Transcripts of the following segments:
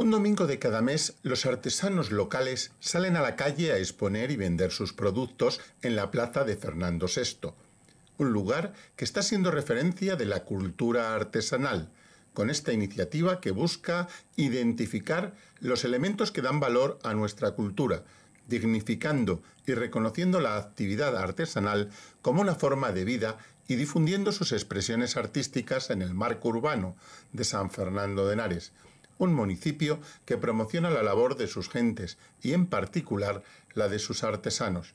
Un domingo de cada mes, los artesanos locales salen a la calle a exponer y vender sus productos en la plaza de Fernando VI, un lugar que está siendo referencia de la cultura artesanal, con esta iniciativa que busca identificar los elementos que dan valor a nuestra cultura, dignificando y reconociendo la actividad artesanal como una forma de vida y difundiendo sus expresiones artísticas en el marco urbano de San Fernando de Henares un municipio que promociona la labor de sus gentes y en particular la de sus artesanos.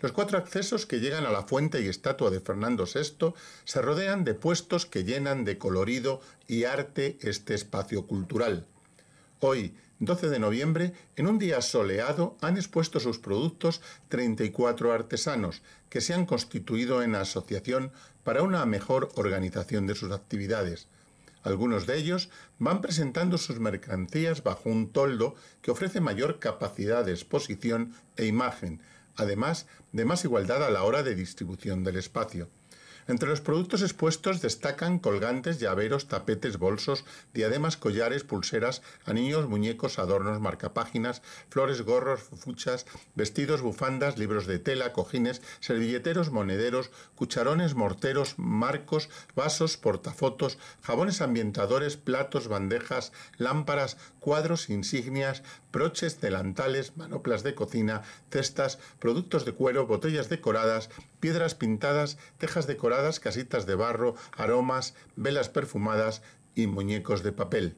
Los cuatro accesos que llegan a la fuente y estatua de Fernando VI se rodean de puestos que llenan de colorido y arte este espacio cultural. Hoy, 12 de noviembre, en un día soleado, han expuesto sus productos 34 artesanos que se han constituido en asociación para una mejor organización de sus actividades. Algunos de ellos van presentando sus mercancías bajo un toldo que ofrece mayor capacidad de exposición e imagen, además de más igualdad a la hora de distribución del espacio. Entre los productos expuestos destacan colgantes, llaveros, tapetes, bolsos, diademas, collares, pulseras, anillos, muñecos, adornos, marcapáginas, flores, gorros, fuchas, vestidos, bufandas, libros de tela, cojines, servilleteros, monederos, cucharones, morteros, marcos, vasos, portafotos, jabones ambientadores, platos, bandejas, lámparas, cuadros, insignias, broches, delantales, manoplas de cocina, cestas, productos de cuero, botellas decoradas, piedras pintadas, tejas decoradas, casitas de barro, aromas, velas perfumadas y muñecos de papel.